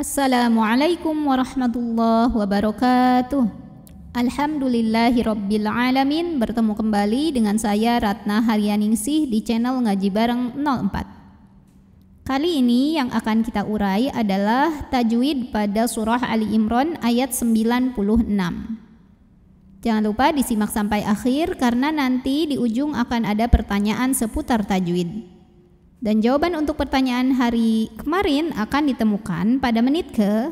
Assalamualaikum warahmatullahi wabarakatuh. Alhamdulillahi Rabbil Alamin Bertemu kembali dengan saya Ratna Haryaningsih di channel Ngaji Bareng 04 Kali ini yang akan kita urai adalah Tajwid pada surah Ali Imran ayat 96 Jangan lupa disimak sampai akhir karena nanti di ujung akan ada pertanyaan seputar tajwid. Dan jawaban untuk pertanyaan hari kemarin akan ditemukan pada menit ke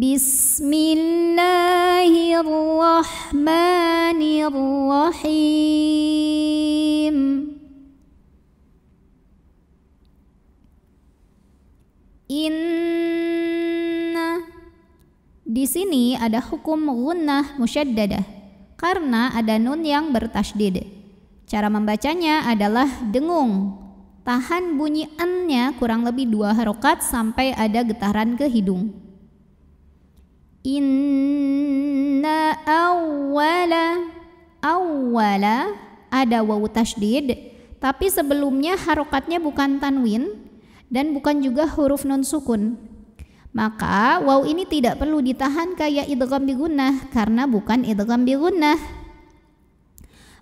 Bismillahirrahmanirrahim. Inna Di sini ada hukum gunnah musyaddadah karena ada nun yang bertasydid. Cara membacanya adalah dengung. Tahan bunyi annya kurang lebih dua harokat sampai ada getaran ke hidung. Inna awwala awwala ada wawu tasdid tapi sebelumnya harokatnya bukan tanwin dan bukan juga huruf non sukun maka wau ini tidak perlu ditahan kayak idgham bigunnah karena bukan idgham bigunnah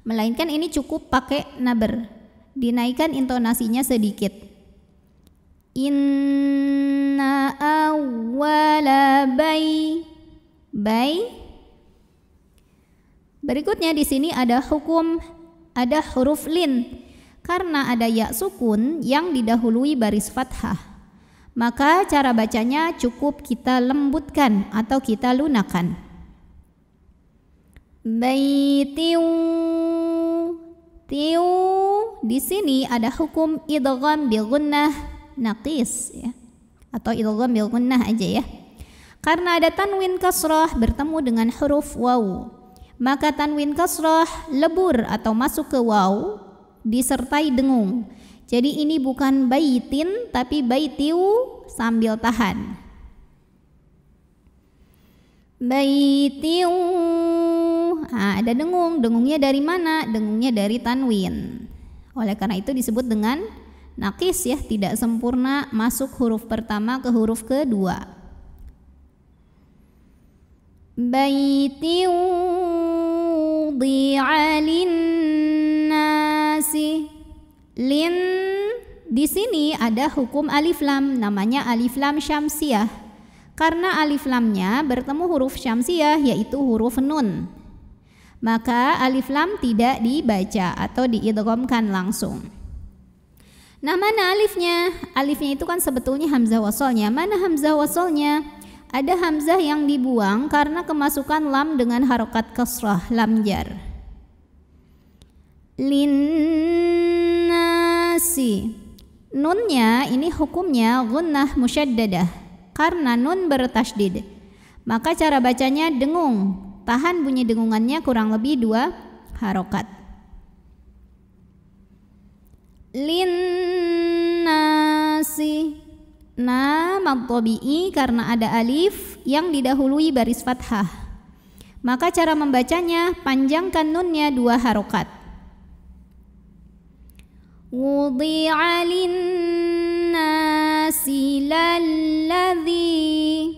melainkan ini cukup pakai naber dinaikkan intonasinya sedikit inna awwala bayi by Berikutnya di sini ada hukum ada huruf lin karena ada ya sukun yang didahului baris fathah. Maka cara bacanya cukup kita lembutkan atau kita lunakan. Baitiu tiu di sini ada hukum idgham bil gunnah naqis ya. Atau idgham bil gunnah aja ya. Karena ada tanwin kasroh bertemu dengan huruf waw. Maka tanwin kasroh lebur atau masuk ke waw disertai dengung. Jadi ini bukan baitin tapi baitiu sambil tahan. Baitiu. Nah, ada dengung. Dengungnya dari mana? Dengungnya dari tanwin. Oleh karena itu disebut dengan nakis ya, tidak sempurna masuk huruf pertama ke huruf kedua. بيت وضع للناس lin di sini ada hukum alif lam namanya alif lam syamsiah karena alif lamnya bertemu huruf syamsiah yaitu huruf nun maka alif lam tidak dibaca atau diidghamkan langsung nah mana alifnya alifnya itu kan sebetulnya hamzah wasolnya mana hamzah wasolnya ada hamzah yang dibuang karena kemasukan lam dengan harokat kasrah lam jar. Linnasi. Nunnya ini hukumnya gunnah musyaddadah karena nun bertasdid. Maka cara bacanya dengung. Tahan bunyi dengungannya kurang lebih dua harokat. Linnasi na madtabi'i karena ada alif yang didahului baris fathah. Maka cara membacanya panjangkan nunnya dua harokat. Wudi'a linnasi lalladhi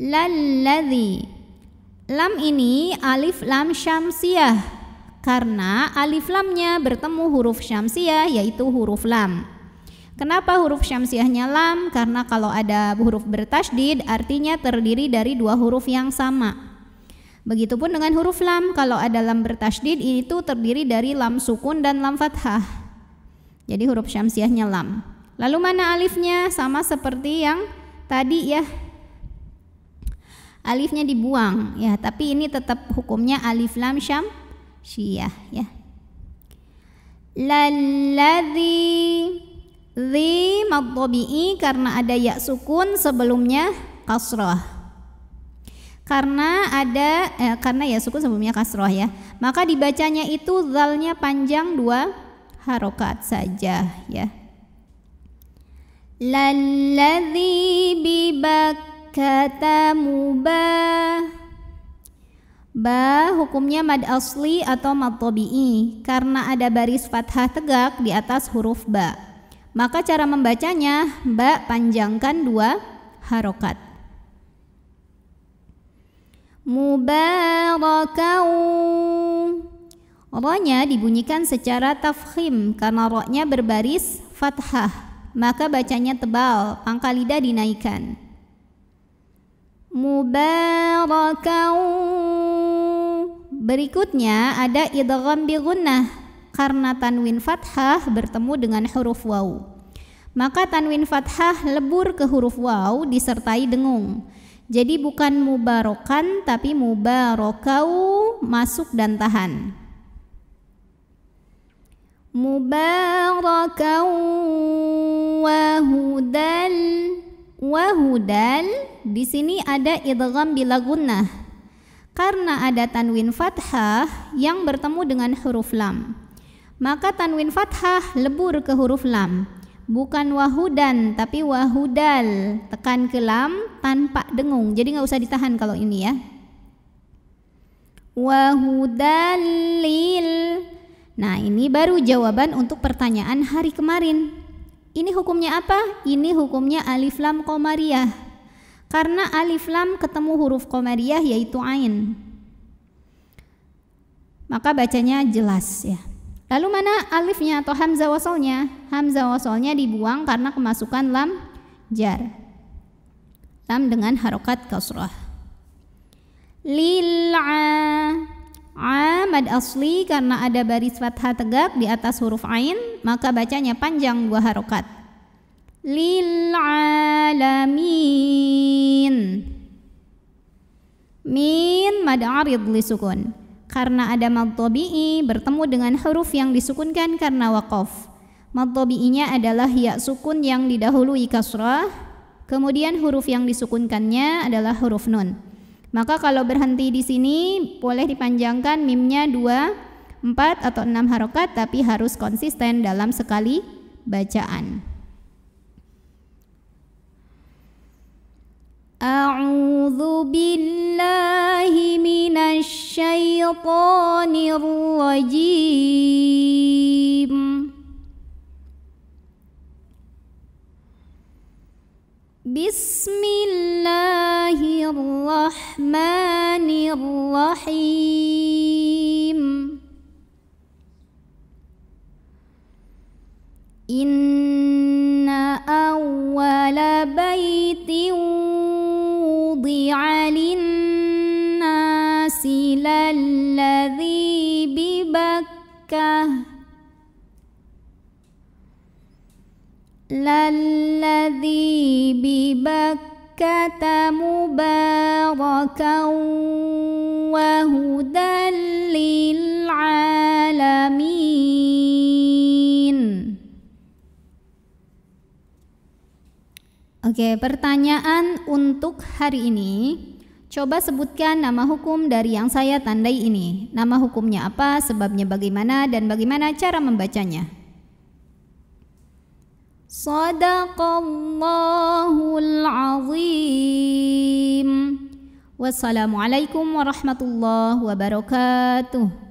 lalladhi Lam ini alif lam syamsiyah karena alif lamnya bertemu huruf syamsiyah yaitu huruf lam. Kenapa huruf syamsiahnya lam? Karena kalau ada huruf bertasydid artinya terdiri dari dua huruf yang sama. Begitupun dengan huruf lam, kalau ada lam bertasydid itu terdiri dari lam sukun dan lam fathah. Jadi huruf syamsiahnya lam. Lalu mana alifnya? Sama seperti yang tadi ya. Alifnya dibuang ya, tapi ini tetap hukumnya alif lam syam syiah ya. Lalladzi Li maddobi'i karena ada ya sukun sebelumnya kasroh. Karena ada eh, karena ya sukun sebelumnya kasroh ya. Maka dibacanya itu zalnya panjang dua harokat saja ya. Lalladzi kata mubah Ba hukumnya mad asli atau mad karena ada baris fathah tegak di atas huruf ba. Maka cara membacanya, mbak panjangkan dua harokat. Mubarakau. Ronya dibunyikan secara tafkhim karena roknya berbaris fathah. Maka bacanya tebal, pangkal lidah dinaikkan. Mubarakau. Berikutnya ada idgham bi gunnah karena tanwin fathah bertemu dengan huruf waw maka tanwin fathah lebur ke huruf waw disertai dengung. Jadi bukan mubarokan tapi mubarokau masuk dan tahan. Mubarakau wahudal wahudal di sini ada idgham bila gunnah karena ada tanwin fathah yang bertemu dengan huruf lam. Maka tanwin fathah lebur ke huruf lam bukan wahudan tapi wahudal tekan kelam tanpa dengung jadi nggak usah ditahan kalau ini ya wahudalil nah ini baru jawaban untuk pertanyaan hari kemarin ini hukumnya apa ini hukumnya alif lam komariah karena alif lam ketemu huruf komariah yaitu ain maka bacanya jelas ya Lalu mana alifnya atau hamzah wasolnya? Hamzah wasolnya dibuang karena kemasukan lam jar. Lam dengan harokat kasrah. Lil'a Amad mad asli karena ada baris fathah tegak di atas huruf ain maka bacanya panjang dua harokat lil alamin min mad arid li karena ada mad bertemu dengan huruf yang disukunkan karena waqaf. Mad adalah ya sukun yang didahului kasrah, kemudian huruf yang disukunkannya adalah huruf nun. Maka kalau berhenti di sini boleh dipanjangkan mimnya dua, empat atau enam harokat tapi harus konsisten dalam sekali bacaan. أعوذ بالله من الشيطان الرجيم بسم الله الرحمن الرحيم إن أول بيت ووضع للناس للذي ببكة للذي ببكة مباركا وهدى للعالمين Oke, pertanyaan untuk hari ini. Coba sebutkan nama hukum dari yang saya tandai ini. Nama hukumnya apa, sebabnya bagaimana, dan bagaimana cara membacanya. Sadaqallahul azim. Wassalamualaikum warahmatullahi wabarakatuh.